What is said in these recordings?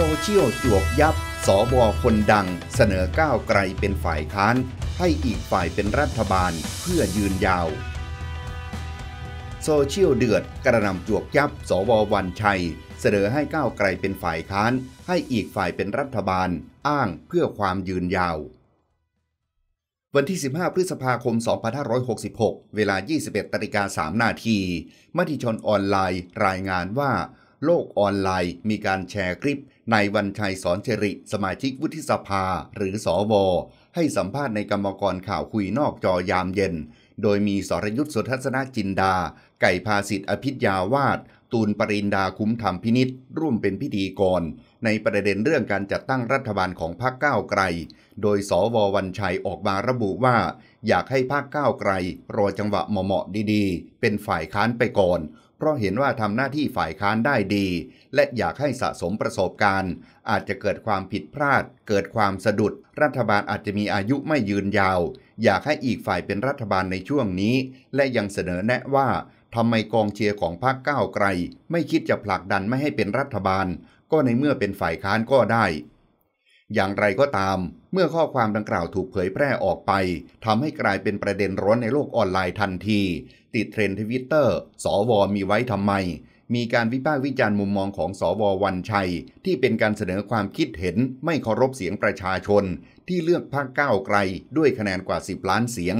โซเชียลจวกยับสว คนดังเสนอก้าวไกลเป็นฝ่ายค้านให้อีกฝ่ายเป็นรัฐบาลเพื่อยืนยาว โซเชียลเดือดกระนำจวกยับ สววันชัย เสนอให้ก้าวไกลเป็นฝ่ายค้าน ให้อีกฝ่ายเป็นรัฐบาล อ้างเพื่อความยืนยาว วันที่ 15 พฤษภาคม 2566 เวลา 21ตริกา3นาทีมติชนออนไลน์ รายงานว่าโลกออนไลน์มีการแชร์คลิปนายวันชัยสอนเชริ สมาชิกวุฒิสภาหรือสอวอให้สัมภาษณ์ในกรรมกรข่าวคุยนอกจอยามเย็น โดยมีสรยุทธสุทัศนจินดา ไก่ภาสิทธิอภิญาวาดตูนปรินดาคุ้มธรรมพินิษร่วมเป็นพิธีกร ในประเด็นเรื่องการจัดตั้งรัฐบาลของพรรคก้าวไกลโดยสววันชัยออกมาระบุว่า อยากให้พรรคก้าวไกลรอจังหวะเหมาะๆดีๆ เป็นฝ่ายค้านไปก่อนพราะเห็นว่าทำหน้าที่ฝ่ายค้านได้ดี และอยากให้สะสมประสบการณ์ อาจจะเกิดความผิดพลาด เกิดความสะดุด รัฐบาลอาจจะมีอายุไม่ยืนยาว อยากให้อีกฝ่ายเป็นรัฐบาลในช่วงนี้ และยังเสนอแนะว่าทำไมกองเชียร์ของพรรคก้าวไกล ไม่คิดจะผลักดันไม่ให้เป็นรัฐบาล ก็ในเมื่อเป็นฝ่ายค้านก็ได้อย่างไรก็ตาม เมื่อข้อความดังกล่าวถูกเผยแพร่ออกไปทำให้กลายเป็นประเด็นร้อนในโลกออนไลน์ทันที ติดเทรนด์ทวิตเตอร์สว มีไว้ทำไม มีการวิพากษ์วิจารณ์มุมมองของ สววันชัย ที่เป็นการเสนอความคิดเห็นไม่เคารพเสียงประชาชนที่เลือกพรรคก้าวไกลด้วยคะแนนกว่า 10 ล้านเสียง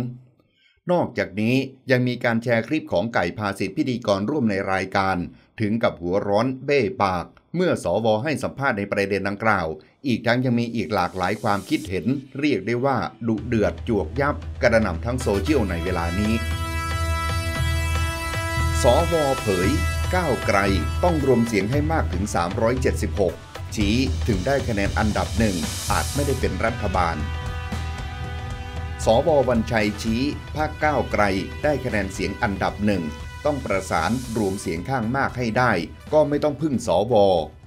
นอกจากนี้ยังมีการแชร์คลิปของไก่พาสิทธิพิธีกรร่วมในรายการ ถึงกับหัวร้อนเบ้ปากเมื่อสอวอให้สัมภาษณ์ในประเด็นดังกล่าว อีกทั้งยังมีอีกหลากหลายความคิดเห็น เรียกได้ว่า ดุเดือดจวกยับกระหน่ำทั้งโซเชียลในเวลานี้ สอวอเผยก้าวไกลต้องรวมเสียงให้มากถึง 376 ชี้ถึงได้คะแนนอันดับหนึ่งอาจไม่ได้เป็นรัฐบาล สววันชัยชี้ภาคก้าวไกล ได้คะแนนเสียงอันดับหนึ่งต้องประสานรวมเสียงข้างมากให้ได้ ก็ไม่ต้องพึ่งสว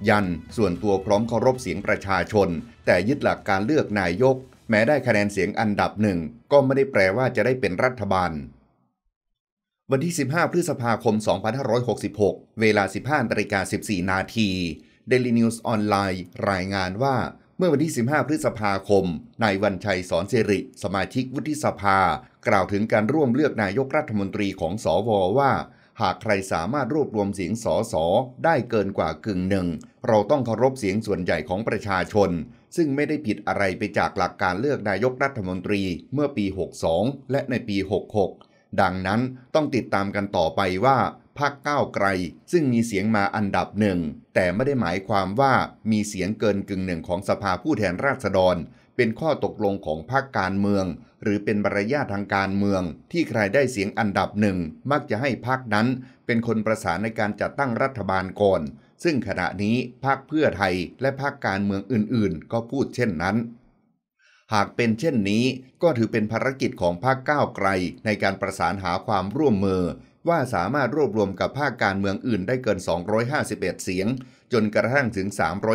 ยัน ส่วนตัวพร้อมเคารพเสียงประชาชน แต่ยึดหลักการเลือกนายก แม้ได้คะแนนเสียงอันดับหนึ่ง ก็ไม่ได้แปลว่าจะได้เป็นรัฐบาล วันที่ 15 พฤษภาคม 2566 เวลา 15นาฬิกา14 นาที Daily News ออนไลน์รายงานว่าเมื่อวันที่ 15 พฤษภาคม นายวันชัยสอนเสริ สมาชิกวุฒิสภา กล่าวถึงการร่วมเลือกนายกรัฐมนตรีของสอวว่า หากใครสามารถรวบรวมเสียงสอสอได้เกินกว่ากึ่งหนึ่ง เราต้องเคารพเสียงส่วนใหญ่ของประชาชน ซึ่งไม่ได้ผิดอะไรไปจากหลักการเลือกนายกรัฐมนตรีเมื่อปี 62 และในปี 66ดังนั้นต้องติดตามกันต่อไปว่าพรรคก้าวไกลซึ่งมีเสียงมาอันดับหนึ่ง แต่ไม่ได้หมายความว่ามีเสียงเกินกึ่งหนึ่งของสภาผู้แทนราษฎร เป็นข้อตกลงของพรรคการเมือง หรือเป็นบรรยาททางการเมือง ที่ใครได้เสียงอันดับหนึ่ง มักจะให้พรรคนั้น เป็นคนประสานในการจัดตั้งรัฐบาลก่อน ซึ่งขณะนี้พรรคเพื่อไทยและพรรคการเมืองอื่นๆ ก็พูดเช่นนั้นหากเป็นเช่นนี้ก็ถือเป็นภารกิจของภาคก้าวไกลในการประสานหาความร่วมมือ ว่าสามารถรวบรวมกับภาคการเมืองอื่นได้เกิน 251 เสียง จนกระทั่งถึง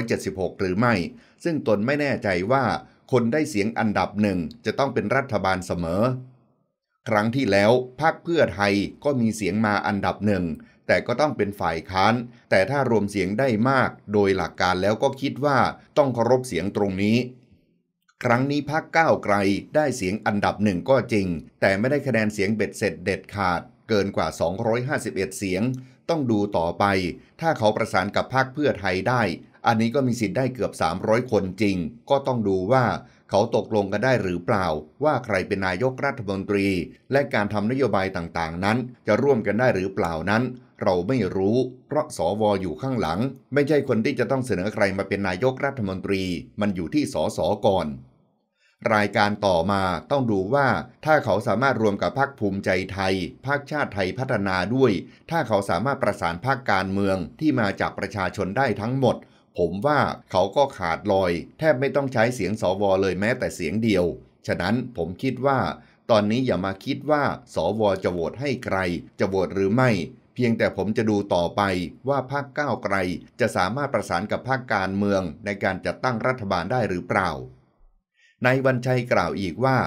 376 หรือไม่ ซึ่งตนไม่แน่ใจว่าคนได้เสียงอันดับหนึ่งจะต้องเป็นรัฐบาลเสมอ ครั้งที่แล้วพรรคเพื่อไทยก็มีเสียงมาอันดับหนึ่ง แต่ก็ต้องเป็นฝ่ายค้านแต่ถ้ารวมเสียงได้มาก โดยหลักการแล้วก็คิดว่าต้องเคารพเสียงตรงนี้ครั้งนี้พักก้าวไกลได้เสียงอันดับหนึ่งก็จริง แต่ไม่ได้คะแนนเสียงเบ็ดเสร็จเด็ดขาดเกินกว่า 251 เสียง ต้องดูต่อไป ถ้าเขาประสานกับพรรคเพื่อไทยได้ อันนี้ก็มีสิทธิ์ได้เกือบ 300 คนจริง ก็ต้องดูว่า เขาตกลงกันได้หรือเปล่า ว่าใครเป็นนายกรัฐมนตรี และการทำนโยบายต่างๆ นั้น จะร่วมกันได้หรือเปล่านั้น เราไม่รู้ เพราะสวออยู่ข้างหลัง ไม่ใช่คนที่จะต้องเสนอใครมาเป็นนายกรัฐมนตรี มันอยู่ที่ สส ก่อนรายการต่อมาต้องดูว่าถ้าเขาสามารถรวมกับพรรคภูมิใจไทยพรรคชาติไทยพัฒนาด้วย ถ้าเขาสามารถประสานพรรคการเมืองที่มาจากประชาชนได้ทั้งหมด ผมว่าเขาก็ขาดลอย แทบไม่ต้องใช้เสียงสวเลยแม้แต่เสียงเดียว ฉะนั้นผมคิดว่า ตอนนี้อย่ามาคิดว่าสวจะโหวตให้ใครจะโหวตหรือไม่ เพียงแต่ผมจะดูต่อไปว่าพรรคก้าวไกลจะสามารถประสานกับพรรคการเมือง ในการจัดตั้งรัฐบาลได้หรือเปล่านายวันชัยกล่าวอีกว่า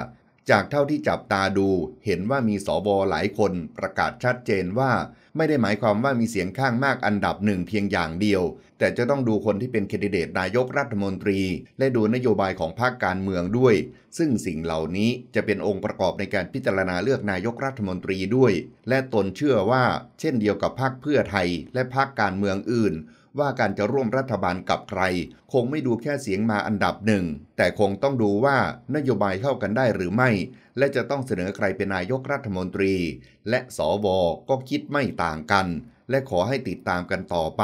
จากเท่าที่จับตาดู เห็นว่ามีสวหลายคนประกาศชัดเจนว่า ไม่ได้หมายความว่ามีเสียงข้างมากอันดับหนึ่งเพียงอย่างเดียว แต่จะต้องดูคนที่เป็นแคนดิเดตนายกรัฐมนตรี และดูนโยบายของพรรคการเมืองด้วย ซึ่งสิ่งเหล่านี้จะเป็นองค์ประกอบในการพิจารณาเลือกนายกรัฐมนตรีด้วย และตนเชื่อว่าเช่นเดียวกับพรรคเพื่อไทยและพรรคการเมืองอื่นว่าการจะร่วมรัฐบาลกับใคร คงไม่ดูแค่เสียงมาอันดับหนึ่งแต่คงต้องดูว่านโยบายเข้ากันได้หรือไม่ และจะต้องเสนอใครเป็นนายกรัฐมนตรี และสวก็คิดไม่ต่างกัน และขอให้ติดตามกันต่อไป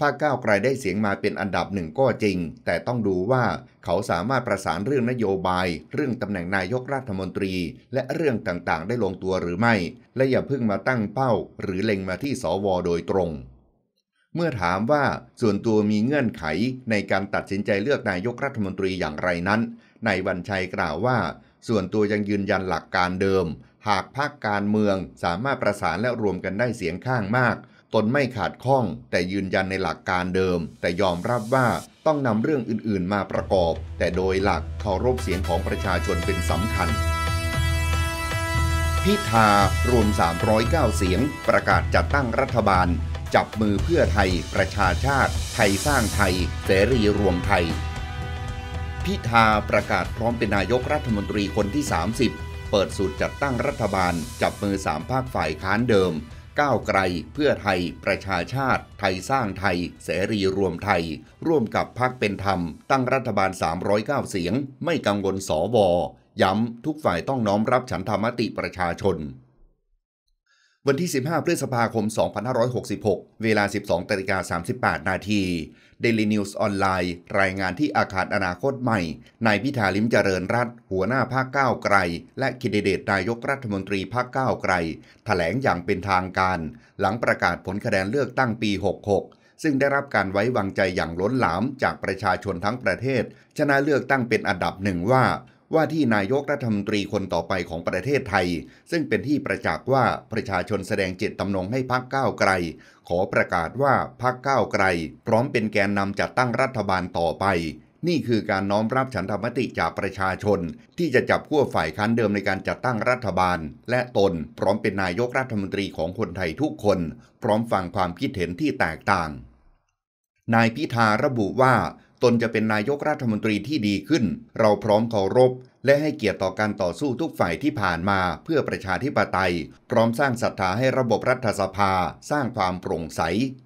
ภาคก้าวไกลได้เสียงมาเป็นอันดับหนึ่งก็จริง แต่ต้องดูว่าเขาสามารถประสานเรื่องนโยบายเรื่องตำแหน่งนายกรัฐมนตรีและเรื่องต่างๆ ได้ลงตัวหรือไม่ และอย่าเพิ่งมาตั้งเป้า หรือเล็งมาที่สวโดยตรงเมื่อถามว่าส่วนตัวมีเงื่อนไขในการตัดสินใจเลือกนายกรัฐมนตรีอย่างไรนั้น นายวันชัยกล่าวว่า ส่วนตัวยังยืนยันหลักการเดิม หากพรรคการเมืองสามารถประสานและรวมกันได้เสียงข้างมาก ตนไม่ขาดข้อง แต่ยืนยันในหลักการเดิม แต่ยอมรับว่าต้องนำเรื่องอื่น ๆ มาประกอบ แต่โดยหลักเคารพเสียงของประชาชนเป็นสำคัญ พิธา รวม 309เสียงประกาศจัดตั้งรัฐบาลจับมือเพื่อไทย ประชาชาติ ไทยสร้างไทย เสรีรวมไทย พิธาประกาศพร้อมเป็นนายกรัฐมนตรีคนที่ 30 เปิดสูตรจัดตั้งรัฐบาล จับมือสามภาคฝ่ายค้านเดิมก้าวไกล เพื่อไทย ประชาชาติ ไทยสร้างไทย เสรีรวมไทย ร่วมกับพักคเป็นธรรม ตั้งรัฐบาล 309 เสียง ไม่กังวลสวย้ำทุกฝ่ายต้องน้อมรับฉันธรรมติประชาชนวันที่ 15 พฤษภาคม 2566 เวลา 12ตริกา38 นาที Daily News ออนไลน์รายงานที่อาคารอนาคตใหม่ นายพิธาลิมเจริญรัฐหัวหน้าพรรคก้าวไกล และคิดเดตนายกรัฐมนตรีพรรคก้าวไกลแถลงอย่างเป็นทางการ หลังประกาศผลคะแนนเลือกตั้งปี 66 ซึ่งได้รับการไว้วางใจอย่างล้นหลามจากประชาชนทั้งประเทศ ชนะเลือกตั้งเป็นอันดับหนึ่งว่าว่าที่นายกรัฐมนตรีคนต่อไปของประเทศไทย ซึ่งเป็นที่ประจักษ์ว่าประชาชนแสดงเจตจำนงให้พักก้าวไกลขอประกาศว่าพักก้าวไกล พร้อมเป็นแกนนำจัดตั้งรัฐบาลต่อไป นี่คือการน้อมรับฉันธรรมติจากประชาชน ที่จะจับขั้วฝ่ายค้านเดิมในการจัดตั้งรัฐบาล และตนพร้อมเป็นนายกรัฐมนตรีของคนไทยทุกคน พร้อมฟังความคิดเห็นที่แตกต่าง นายพิธาระบุว่าตนจะเป็นนายกรัฐมนตรีที่ดีขึ้น เราพร้อมเคารพและให้เกียรติต่อการต่อสู้ทุกฝ่ายที่ผ่านมา เพื่อประชาธิปไตยพร้อมสร้างศรัทธาให้ระบบรัฐสภาสร้างความโปร่งใส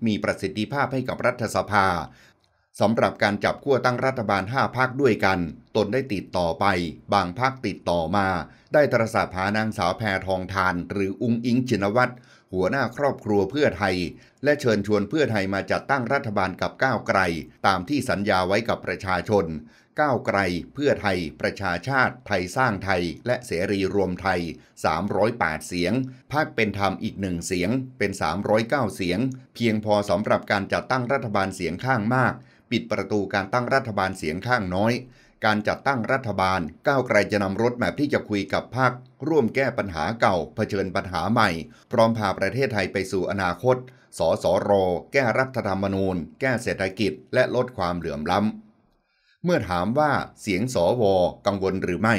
มีประสิทธิภาพให้กับรัฐสภาสำหรับการจับขั้วตั้งรัฐบาล5พักคด้วยกันตนได้ติดต่อไป บางพักติดต่อมา ได้โทรศัพท์หานางสาวแพรทองทานหรืออุงอิงชินวัตรหัวหน้าครอบครัวเพื่อไทย และเชิญชวนเพื่อไทยมาจัดตั้งรัฐบาลกับก้าวไกล ตามที่สัญญาไว้กับประชาชนก้าวไกล เพื่อไทย ประชาชาติ ไทยสร้างไทยและเสรีรวมไทย 308 เสียงพักเป็นธรรมอีกหนึ่งเสียงเป็น 309 เสียง เพียงพอสำหรับการจัดตั้งรัฐบาลเสียงข้างมาก ปิดประตูการตั้งรัฐบาลเสียงข้างน้อยการจัดตั้งรัฐบาล ก้าวไกลจะนำรถแมพที่จะคุยกับพรรคร่วมแก้ปัญหาเก่า เผชิญปัญหาใหม่ พร้อมพาประเทศไทยไปสู่อนาคตสสรแก้รัฐธรรมนูญ แก้เศรษฐกิจ และลดความเหลื่อมล้ำเมื่อถามว่าเสียงสวกังวลหรือไม่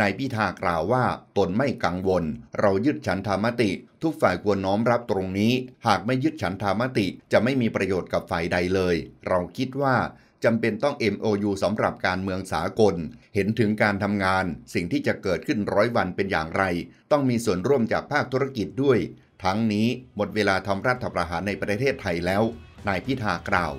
นายพิธากล่าวว่า ตนไม่กังวล เรายึดฉันธามติ ทุกฝ่ายควรน้อมรับตรงนี้ หากไม่ยึดฉันธามติ จะไม่มีประโยชน์กับฝ่ายใดเลย เราคิดว่าจำเป็นต้อง MOU สำหรับการเมืองสากล เห็นถึงการทำงาน สิ่งที่จะเกิดขึ้นร้อยวันเป็นอย่างไร ต้องมีส่วนร่วมจากภาคธุรกิจด้วย ทั้งนี้หมดเวลาทำรัฐประหารในประเทศไทยแล้ว นายพิธากล่าว